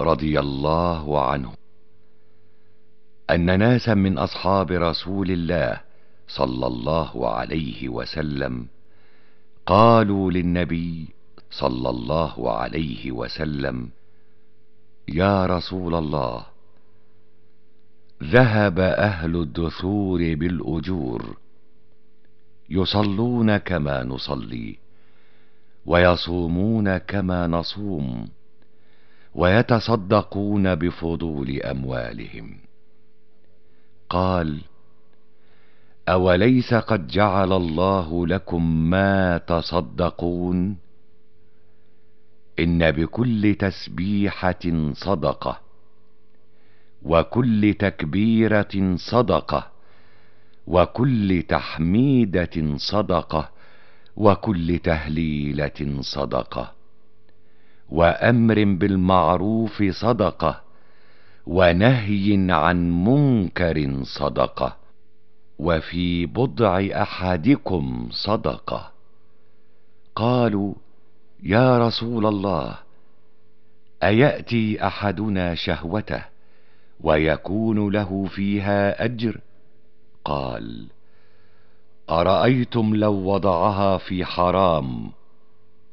رضي الله عنه ان ناسا من اصحاب رسول الله صلى الله عليه وسلم قالوا للنبي صلى الله عليه وسلم يا رسول الله ذهب اهل الدثور بالاجور يصلون كما نصلي ويصومون كما نصوم ويتصدقون بفضول اموالهم قال اوليس قد جعل الله لكم ما تصدقون ان بكل تسبيحه صدقه وكل تكبيره صدقه وكل تحميده صدقه وكل تهليله صدقه وامر بالمعروف صدقه ونهي عن منكر صدقه وفي بضع احدكم صدقه قالوا يا رسول الله اياتي احدنا شهوته ويكون له فيها اجر قال ارايتم لو وضعها في حرام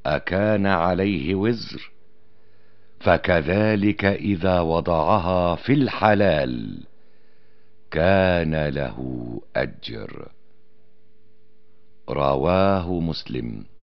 اكان عليه وزر فكذلك اذا وضعها في الحلال كان له اجر رواه مسلم